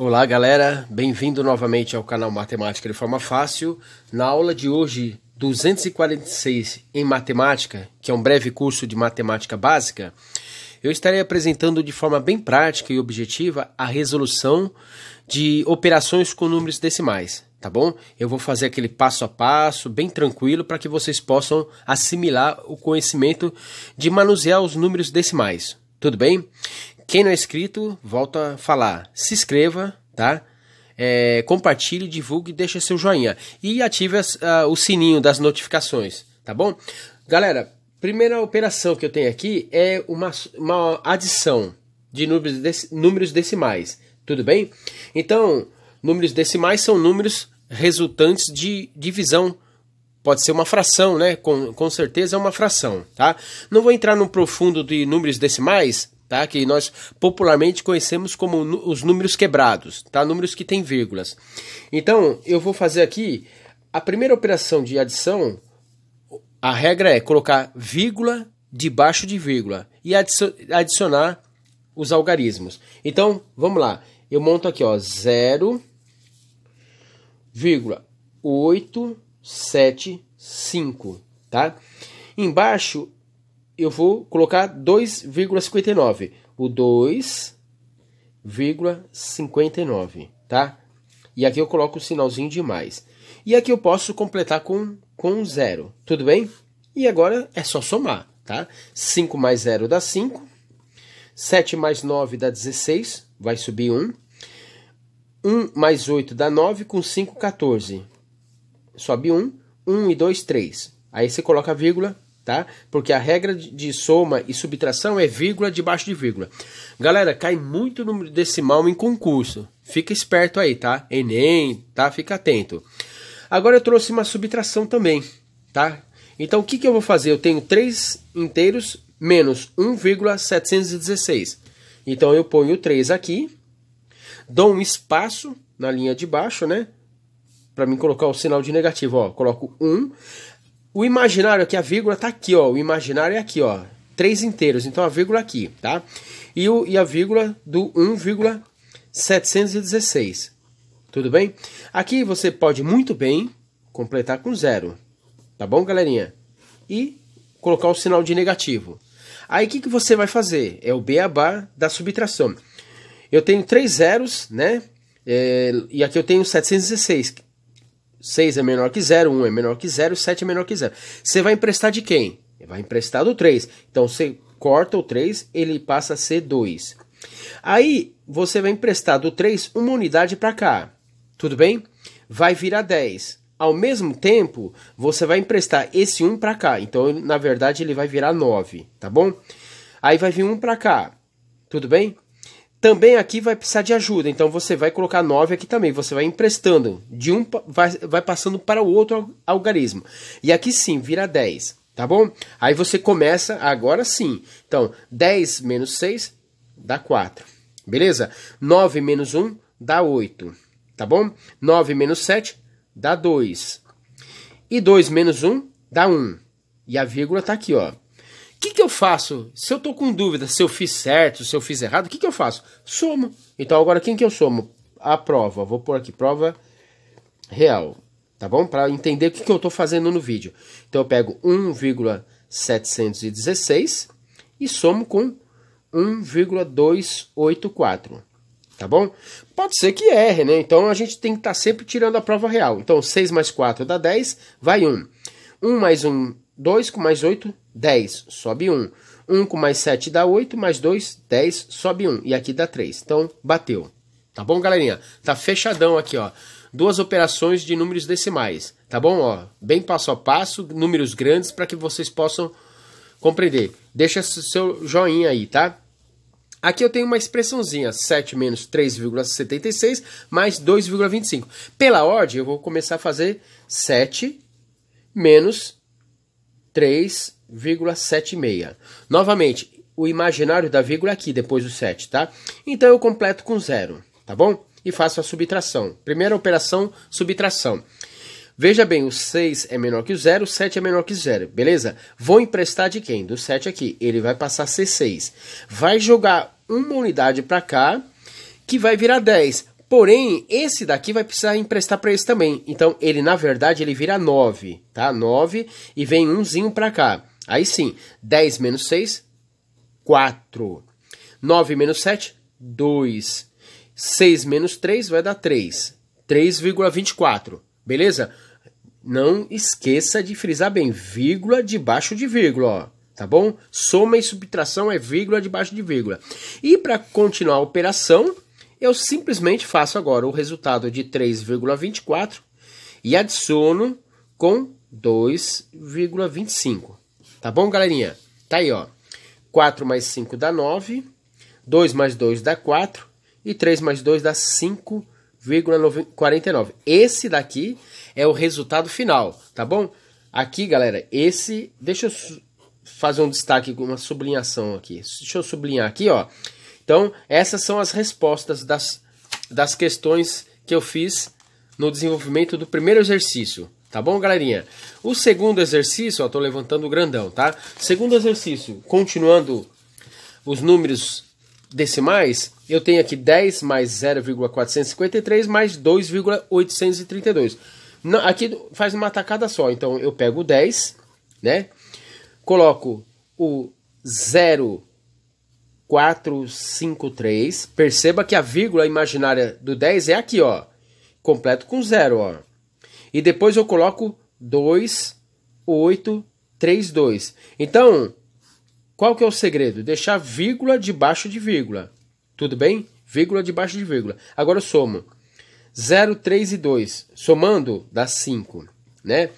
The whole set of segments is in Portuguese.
Olá, galera. Bem-vindo novamente ao canal Matemática de Forma Fácil. Na aula de hoje, 246 em Matemática, que é um breve curso de matemática básica, eu estarei apresentando de forma bem prática e objetiva a resolução de operações com números decimais, tá bom? Eu vou fazer aquele passo a passo, bem tranquilo, para que vocês possam assimilar o conhecimento de manusear os números decimais. Tudo bem? Quem não é inscrito, volta a falar. Se inscreva, tá? É, compartilhe, divulgue, deixa seu joinha. E ative as, ah, o sininho das notificações, tá bom? Galera, primeira operação que eu tenho aqui é uma, uma adição de números, dec, números decimais, tudo bem? Então, números decimais são números resultantes de divisão. Pode ser uma fração, né? Com, com certeza é uma fração, tá? Não vou entrar no profundo de números decimais, tá? Que nós popularmente conhecemos como os números quebrados, tá? Números que têm vírgulas. Então, eu vou fazer aqui a primeira operação de adição, a regra é colocar vírgula debaixo de vírgula e adicionar os algarismos. Então, vamos lá. Eu monto aqui, ó, 0,875, tá? Embaixo eu vou colocar 2,59. O 2,59, tá? E aqui eu coloco o sinalzinho de mais. E aqui eu posso completar com, com zero, tudo bem? E agora é só somar, tá? 5 mais 0 dá 5. 7 mais 9 dá 16, vai subir 1. 1 mais 8 dá 9, com 5, 14. Sobe 1. 1 e 2, 3. Aí você coloca a vírgula, tá? Porque a regra de soma e subtração é vírgula debaixo de vírgula. Galera, cai muito número decimal em concurso. Fica esperto aí, tá? Enem, tá? Fica atento. Agora eu trouxe uma subtração também, tá? Então o que, que eu vou fazer? Eu tenho 3 inteiros menos 1,716. Então eu ponho 3 aqui, dou um espaço na linha de baixo, né? Para mim colocar o sinal de negativo, ó, coloco 1 o imaginário aqui, a vírgula tá aqui, ó. O imaginário é aqui, ó. Três inteiros, então a vírgula aqui, tá? E, o, e a vírgula do 1,716. Tudo bem? Aqui você pode muito bem completar com zero. Tá bom, galerinha? E colocar o sinal de negativo. Aí o que, que você vai fazer? É o beabá da subtração. Eu tenho três zeros, né? É, e aqui eu tenho 716. 6 é menor que 0, 1 é menor que 0, 7 é menor que 0. Você vai emprestar de quem? Vai emprestar do 3. Então você corta o 3, ele passa a ser 2. Aí você vai emprestar do 3 uma unidade para cá. Tudo bem? Vai virar 10. Ao mesmo tempo, você vai emprestar esse 1 para cá. Então, na verdade, ele vai virar 9, tá bom? Aí vai vir 1 para cá. Tudo bem? também aqui vai precisar de ajuda. Então você vai colocar 9 aqui também. Você vai emprestando de um, vai, vai passando para o outro algarismo. E aqui sim, vira 10, tá bom? Aí você começa agora sim. Então, 10 menos 6 dá 4, beleza? 9 menos 1 dá 8, tá bom? 9 menos 7 dá 2. E 2 menos 1 dá 1. E a vírgula está aqui, ó. O que, que eu faço? Se eu tô com dúvida se eu fiz certo, se eu fiz errado, o que, que eu faço? Somo. Então agora quem que eu somo? A prova. Vou pôr aqui prova real, tá bom? Para entender o que, que eu estou fazendo no vídeo. Então eu pego 1,716 e somo com 1,284, tá bom? Pode ser que erre, né? Então a gente tem que estar tá sempre tirando a prova real. Então 6 mais 4 dá 10, vai 1. 1 mais 1 2 com mais 8, 10, sobe 1. 1 com mais 7 dá 8, mais 2, 10, sobe 1. E aqui dá 3. Então, bateu. Tá bom, galerinha? Tá fechadão aqui, ó. Duas operações de números decimais, tá bom? Ó, bem passo a passo, números grandes para que vocês possam compreender. Deixa seu joinha aí, tá? Aqui eu tenho uma expressãozinha, 7 menos 3,76 mais 2,25. Pela ordem, eu vou começar a fazer 7 menos 3,76. Novamente, o imaginário da vírgula é aqui, depois do 7, tá? Então eu completo com zero, tá bom? E faço a subtração. Primeira operação, subtração. Veja bem, o 6 é menor que o 0, o 7 é menor que o 0, beleza? Vou emprestar de quem? Do 7 aqui. Ele vai passar a ser 6. Vai jogar uma unidade para cá, que vai virar 10. Porém, esse daqui vai precisar emprestar para esse também. Então, ele, na verdade, ele vira 9, tá? 9 e vem umzinho para cá. Aí sim, 10 menos 6, 4. 9 menos 7, 2. 6 menos 3 vai dar 3. 3,24, beleza? Não esqueça de frisar bem, vírgula debaixo de vírgula, ó, tá bom? Soma e subtração é vírgula debaixo de vírgula. E para continuar a operação, eu simplesmente faço agora o resultado de 3,24 e adiciono com 2,25. Tá bom, galerinha? Tá aí, ó. 4 mais 5 dá 9, 2 mais 2 dá 4 e 3 mais 2 dá 5,49. Esse daqui é o resultado final, tá bom? Aqui, galera, esse... Deixa eu fazer um destaque, uma sublinhação aqui. Deixa eu sublinhar aqui, ó. Então, essas são as respostas das, das questões que eu fiz no desenvolvimento do primeiro exercício. Tá bom, galerinha? O segundo exercício, ó, tô levantando o grandão, tá? Segundo exercício, continuando os números decimais, eu tenho aqui 10 mais 0,453 mais 2,832. Aqui faz uma tacada só, então eu pego o 10, né? Coloco o 0 453. Perceba que a vírgula imaginária do 10 é aqui, ó. Completo com zero, ó. E depois eu coloco 2, 8, 3, 2. Então, qual que é o segredo? Deixar vírgula debaixo de vírgula. Tudo bem? Vírgula debaixo de vírgula. Agora eu somo. 0, 3 e 2. Somando, dá 5. Né?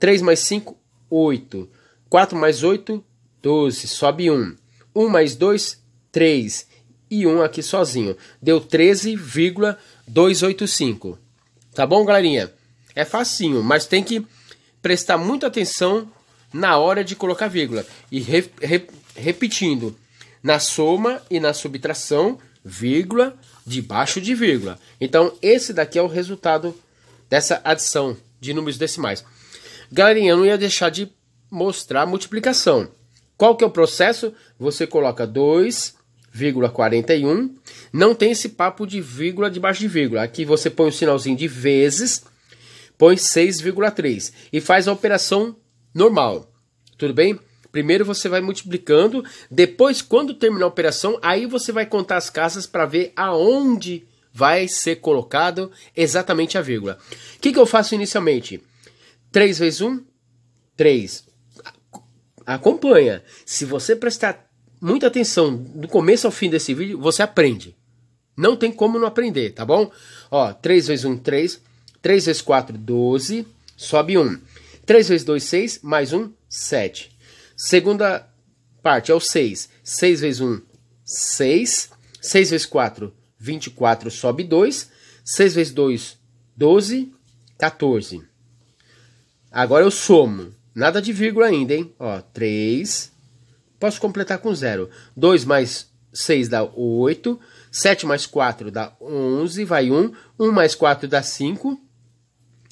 3 mais 5, 8. 4 mais 8, 12. Sobe 1. 1 mais 2, 3 e 1 aqui sozinho. Deu 13,285. Tá bom, galerinha? É facinho, mas tem que prestar muita atenção na hora de colocar vírgula. E re, re, repetindo, na soma e na subtração, vírgula, debaixo de vírgula. Então, esse daqui é o resultado dessa adição de números decimais. Galerinha, eu não ia deixar de mostrar a multiplicação. Qual que é o processo? Você coloca 2 vírgula 41. Não tem esse papo de vírgula debaixo de vírgula. Aqui você põe o um sinalzinho de vezes, põe 6,3 e faz a operação normal. Tudo bem? Primeiro você vai multiplicando, depois quando terminar a operação, aí você vai contar as casas para ver aonde vai ser colocado exatamente a vírgula. O que, que eu faço inicialmente? 3 vezes 1, 3. Acompanha. Se você prestar muita atenção, do começo ao fim desse vídeo você aprende. Não tem como não aprender, tá bom? Ó, 3 vezes 1, 3. 3 vezes 4, 12. Sobe 1. 3 vezes 2, 6. Mais 1, 7. Segunda parte é o 6. 6 vezes 1, 6. 6 vezes 4, 24. Sobe 2. 6 vezes 2, 12. 14. Agora eu somo. Nada de vírgula ainda, hein? Ó, 3 Posso completar com zero. 2 mais 6 dá 8. 7 mais 4 dá 11, vai 1. 1 mais 4 dá 5.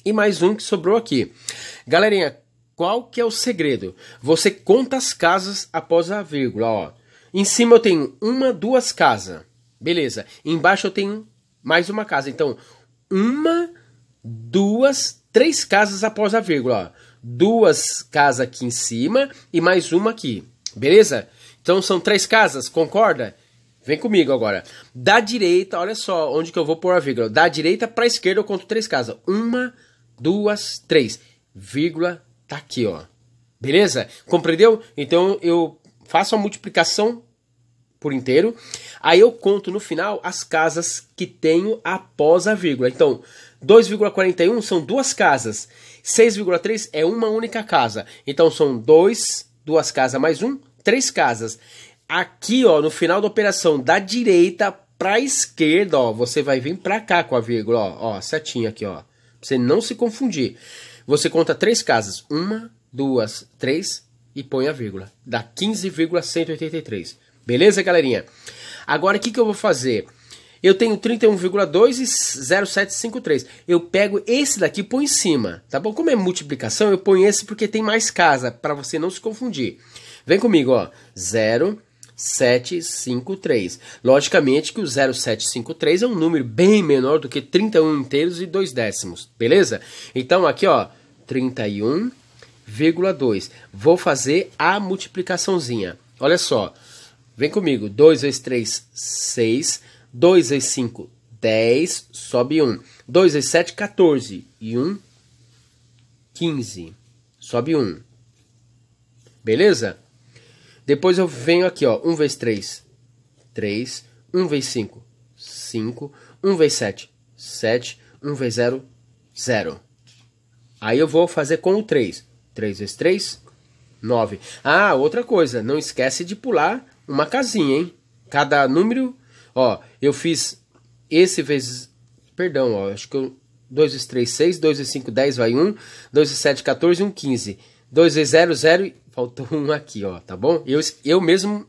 E mais um que sobrou aqui. Galerinha, qual que é o segredo? Você conta as casas após a vírgula, ó. Em cima eu tenho uma, duas casas. Beleza. Embaixo eu tenho mais uma casa. Então, uma, duas, três casas após a vírgula, ó. Duas casas aqui em cima e mais uma aqui. Beleza? Então são três casas, concorda? Vem comigo agora. Da direita, olha só onde que eu vou pôr a vírgula. Da direita para a esquerda eu conto três casas. Uma, duas, três. Vírgula tá aqui, ó. Beleza? Compreendeu? Então eu faço a multiplicação por inteiro. Aí eu conto no final as casas que tenho após a vírgula. Então, 2,41 são duas casas. 6,3 é uma única casa. Então são dois, duas casas mais um, Três casas. Aqui, ó, no final da operação, da direita para esquerda, ó, você vai vir para cá com a vírgula, ó, ó, setinha aqui, ó. Pra você não se confundir. Você conta três casas. Uma, duas, três e põe a vírgula. Dá 15,183. Beleza, galerinha? Agora, o que, que eu vou fazer? Eu tenho 31,2 e 0,753. Eu pego esse daqui e põe em cima, tá bom? Como é multiplicação, eu ponho esse porque tem mais casa, para você não se confundir. Vem comigo, ó. 0, 753. Logicamente que o 0753 é um número bem menor do que 31 inteiros e 2 décimos, beleza? Então aqui ó, 31,2. Vou fazer a multiplicaçãozinha. Olha só. Vem comigo. 2 vezes 3, 6. 2 vezes 5, 10. Sobe 1. 2 vezes 7, 14. E 1, 15. Sobe 1. Beleza? Depois eu venho aqui, ó, 1 vezes 3, 3, 1 vezes 5, 5, 1 vezes 7, 7, 1 vezes 0, 0. Aí eu vou fazer com o 3, 3 vezes 3, 9. Ah, outra coisa, não esquece de pular uma casinha, hein? Cada número, ó, eu fiz esse vezes, perdão, ó, acho que eu, 2 vezes 3, 6, 2 vezes 5, 10, vai 1, 2 vezes 7, 14, 1, 15. 2 vezes 0, 0, Faltou um aqui, ó, tá bom? Eu, eu mesmo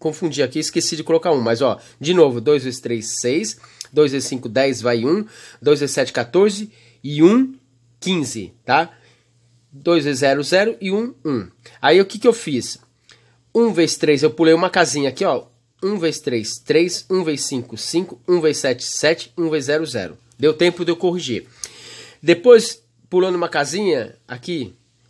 confundi aqui, esqueci de colocar um, mas ó, de novo, 2 vezes 3, 6, 2 vezes 5, 10, vai 1, 2 vezes 7, 14 e 1, 15, tá? 2 vezes 0, 0 e 1, 1. Aí o que, que eu fiz? 1 vezes 3, eu pulei uma casinha aqui, ó, 1 vezes 3, 3, 1 vezes 5, 5, 1 vezes 7, 7, 1 vezes 0, 0. Deu tempo de eu corrigir. Depois, pulando uma casinha aqui,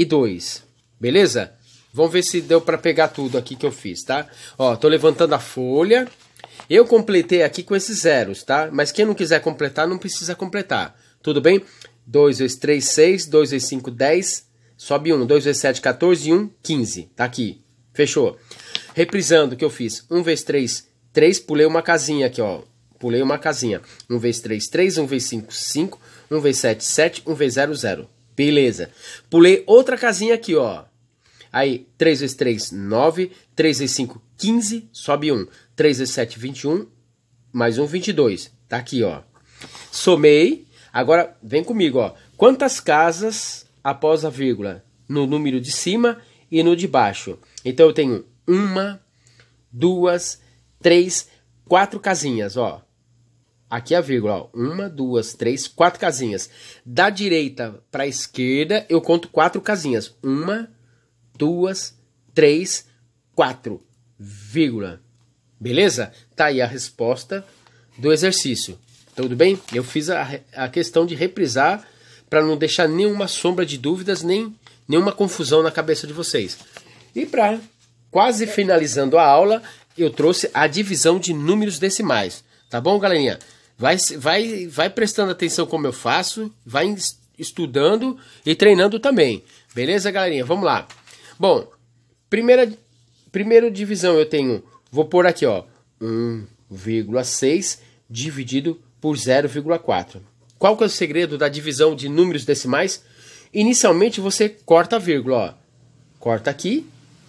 e 2. Beleza? Vamos ver se deu para pegar tudo aqui que eu fiz, tá? Ó, tô levantando a folha. Eu completei aqui com esses zeros, tá? Mas quem não quiser completar, não precisa completar. Tudo bem? 2 vezes 3, 6. 2 vezes 5, 10. Sobe 1. 2 vezes 7, 14. E 1, 15. Tá aqui. Fechou. Reprisando o que eu fiz. 1 vezes 3, 3. Pulei uma casinha aqui, ó. Pulei uma casinha. 1 vezes 3, 3. 1 vezes 5, 5. 1 vezes 7, 7. 1 vezes 0, 0. Beleza. Pulei outra casinha aqui, ó. Aí, 3 vezes 3, 9. 3 vezes 5, 15. Sobe 1. 3 vezes 7, 21. Mais 1, 22. Tá aqui, ó. Somei. Agora, vem comigo, ó. Quantas casas após a vírgula? No número de cima e no de baixo. Então, eu tenho uma, duas, três, quatro casinhas, ó. Aqui a vírgula, ó. Uma, duas, três, quatro casinhas. Da direita para a esquerda, eu conto quatro casinhas. Uma, duas, três, quatro, vírgula. Beleza? Tá aí a resposta do exercício. Tudo bem? Eu fiz a, a questão de reprisar para não deixar nenhuma sombra de dúvidas, nem nenhuma confusão na cabeça de vocês. E para quase finalizando a aula, eu trouxe a divisão de números decimais. Tá bom, galerinha? Vai, vai, vai prestando atenção como eu faço, vai estudando e treinando também. Beleza, galerinha? Vamos lá. Bom, primeira, primeira divisão eu tenho, vou pôr aqui, ó, 1,6 dividido por 0,4. Qual que é o segredo da divisão de números decimais? Inicialmente você corta a vírgula, ó. Corta aqui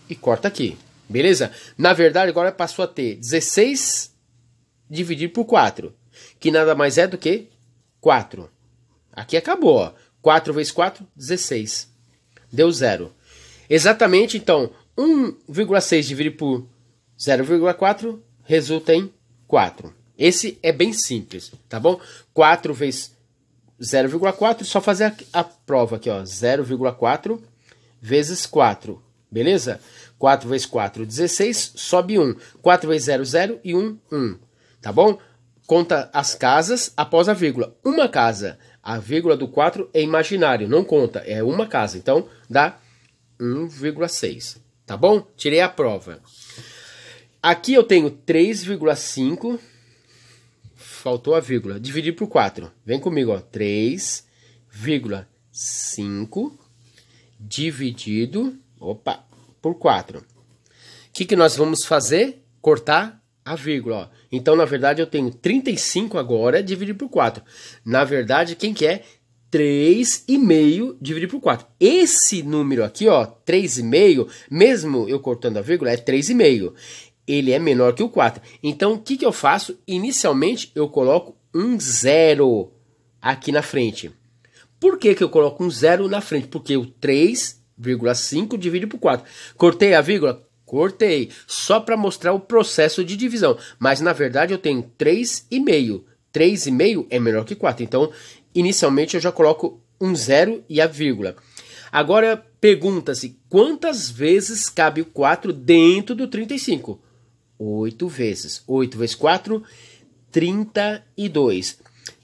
e corta aqui. Beleza? Na verdade, agora passou a ter 16 dividido por 4 que nada mais é do que 4. Aqui acabou, ó. 4 vezes 4, 16. Deu zero. Exatamente, então, 1,6 dividido por 0,4 resulta em 4. Esse é bem simples, tá bom? 4 vezes 0,4, só fazer a, a prova aqui, ó. 0,4 vezes 4, beleza? 4 vezes 4, 16, sobe 1. 4 vezes 0, 0 e 1, 1, tá bom? conta as casas após a vírgula. Uma casa. A vírgula do 4 é imaginário, não conta, é uma casa. Então dá 1,6. Tá bom? Tirei a prova. Aqui eu tenho 3,5. Faltou a vírgula. Dividir por 4. Vem comigo, ó. 3,5 dividido, opa, por 4. O que, que nós vamos fazer? Cortar a vírgula. Ó. Então, na verdade, eu tenho 35 agora é dividido por 4. Na verdade, quem quer? É? 3,5 dividido por 4. Esse número aqui, ó, 3,5, mesmo eu cortando a vírgula, é 3,5. Ele é menor que o 4. Então, o que, que eu faço? Inicialmente, eu coloco um zero aqui na frente. Por que, que eu coloco um zero na frente? Porque o 3,5 divide por 4. Cortei a vírgula, Cortei, só para mostrar o processo de divisão. Mas na verdade eu tenho 3,5. 3,5 é menor que 4. Então, inicialmente eu já coloco um zero e a vírgula. Agora pergunta-se quantas vezes cabe o 4 dentro do 35? 8 vezes. 8 vezes 4, 32.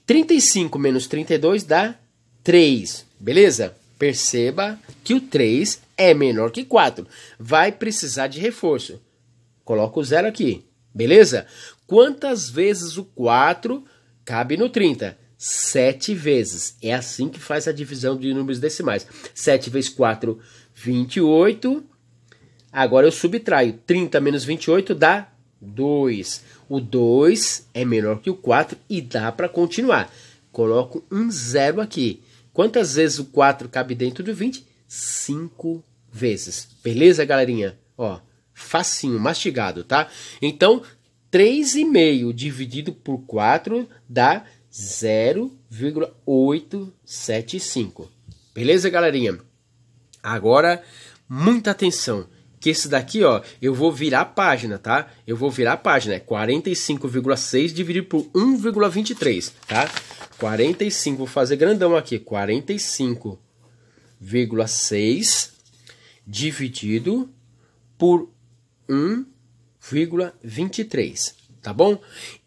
35 menos 32 dá 3, beleza? Perceba que o 3 é menor que 4, vai precisar de reforço. Coloca o zero aqui, beleza? Quantas vezes o 4 cabe no 30? 7 vezes. É assim que faz a divisão de números decimais. 7 vezes 4, 28. Agora eu subtraio. 30 menos 28 dá 2. O 2 é menor que o 4 e dá para continuar. Coloco um zero aqui. Quantas vezes o 4 cabe dentro do 20? cinco vezes. Beleza, galerinha? Ó, facinho, mastigado, tá? Então, 3,5 dividido por 4 dá 0,875. Beleza, galerinha? Agora, muita atenção, que esse daqui, ó, eu vou virar a página, tá? Eu vou virar a página, é 45,6 dividido por 1,23, tá? 45, vou fazer grandão aqui, 45 1,6 dividido por 1,23, tá bom?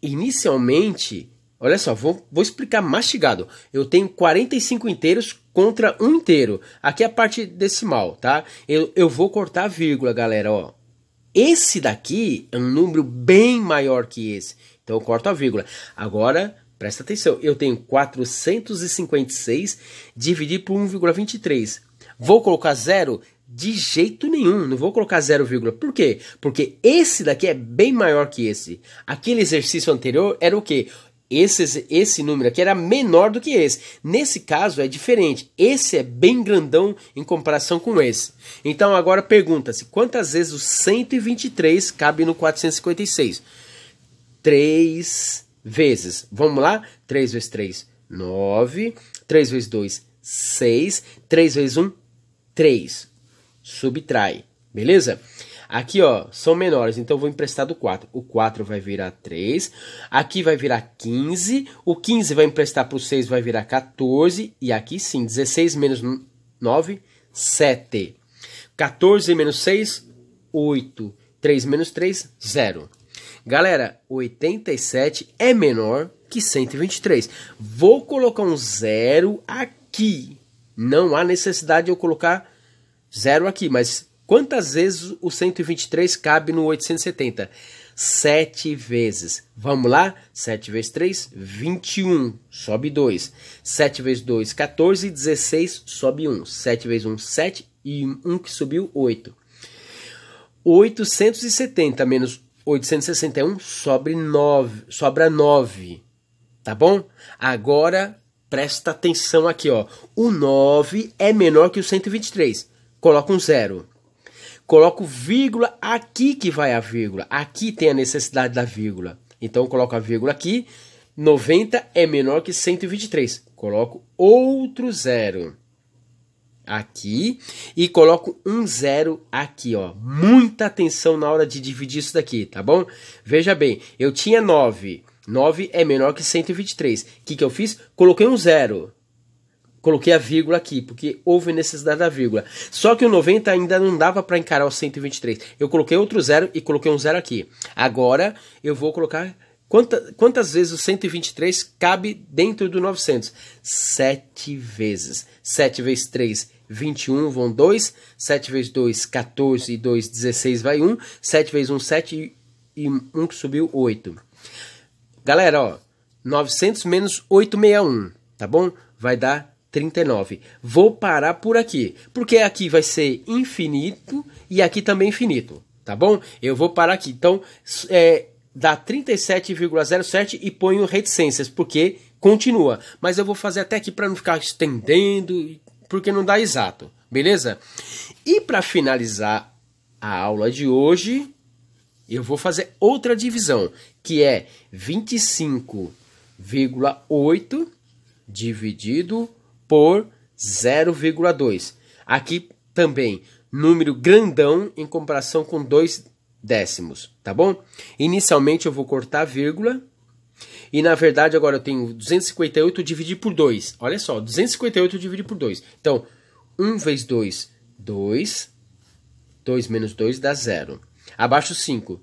Inicialmente, olha só, vou, vou explicar mastigado. Eu tenho 45 inteiros contra 1 inteiro. Aqui é a parte decimal, tá? Eu, eu vou cortar a vírgula, galera, ó. Esse daqui é um número bem maior que esse. Então eu corto a vírgula. Agora Presta atenção, eu tenho 456 dividido por 1,23. Vou colocar zero? De jeito nenhum, não vou colocar zero vírgula. Por quê? Porque esse daqui é bem maior que esse. Aquele exercício anterior era o quê? Esse, esse número aqui era menor do que esse. Nesse caso é diferente. Esse é bem grandão em comparação com esse. Então agora pergunta-se: quantas vezes o 123 cabe no 456? 3, vezes, vamos lá? 3 vezes 3, 9. 3 vezes 2, 6. 3 vezes 1, 3. Subtrai, beleza? Aqui, ó, são menores, então vou emprestar do 4. O 4 vai virar 3, aqui vai virar 15, o 15 vai emprestar para o 6, vai virar 14, e aqui sim, 16 menos 9, 7. 14 menos 6, 8. 3 menos 3, 0. Galera, 87 é menor que 123. Vou colocar um zero aqui. Não há necessidade de eu colocar zero aqui, mas quantas vezes o 123 cabe no 870? 7 vezes. Vamos lá? 7 vezes 3, 21. Sobe 2. 7 vezes 2, 14. 16, sobe 1. 7 vezes 1, 7. E 1 que subiu, 8. 870 menos 861 sobre 9, sobra 9. Tá bom? Agora presta atenção aqui, ó. O 9 é menor que o 123. Coloca um zero. Coloco vírgula aqui que vai a vírgula. Aqui tem a necessidade da vírgula. Então coloco a vírgula aqui. 90 é menor que 123. Coloco outro zero aqui e coloco um zero aqui, ó. Muita atenção na hora de dividir isso daqui, tá bom? Veja bem, eu tinha 9. 9 é menor que 123. O que, que eu fiz? Coloquei um zero. Coloquei a vírgula aqui, porque houve necessidade da vírgula. Só que o 90 ainda não dava para encarar o 123. Eu coloquei outro zero e coloquei um zero aqui. Agora eu vou colocar Quanta, quantas vezes o 123 cabe dentro do 900? Sete vezes. Sete vezes três 21 vão 2, 7 vezes 2, 14, 2, 16 vai 1, 7 vezes 1, 7 e 1 que subiu 8. Galera, ó, 900 menos 861, tá bom? Vai dar 39. Vou parar por aqui, porque aqui vai ser infinito e aqui também infinito, tá bom? Eu vou parar aqui. Então, é, dá 37,07 e ponho reticências, porque continua. Mas eu vou fazer até aqui para não ficar estendendo porque não dá exato, beleza? E para finalizar a aula de hoje, eu vou fazer outra divisão, que é 25,8 dividido por 0,2. Aqui também número grandão em comparação com dois décimos, tá bom? Inicialmente eu vou cortar a vírgula e na verdade agora eu tenho 258 dividido por 2. Olha só, 258 dividido por 2. Então, 1 vezes 2, 2. 2 menos 2 dá 0. Abaixo 5.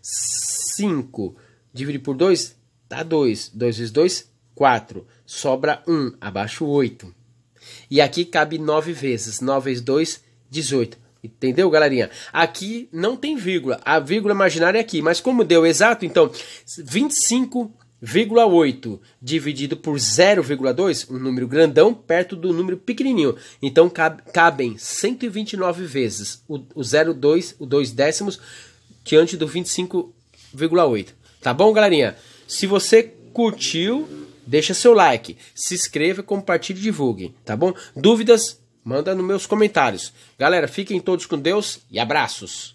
5 dividido por 2 dá 2. 2 vezes 2, 4. Sobra 1. Abaixo 8. E aqui cabe 9 vezes. 9 vezes 2, 18. Entendeu, galerinha? Aqui não tem vírgula. A vírgula imaginária é aqui. Mas como deu exato, então 25 0,8 dividido por 0,2, um número grandão perto do número pequenininho. Então cabem 129 vezes o, 0,2, o 2 décimos, diante do 25,8. Tá bom, galerinha? Se você curtiu, deixa seu like, se inscreva, compartilhe e divulgue, tá bom? Dúvidas? Manda nos meus comentários. Galera, fiquem todos com Deus e abraços!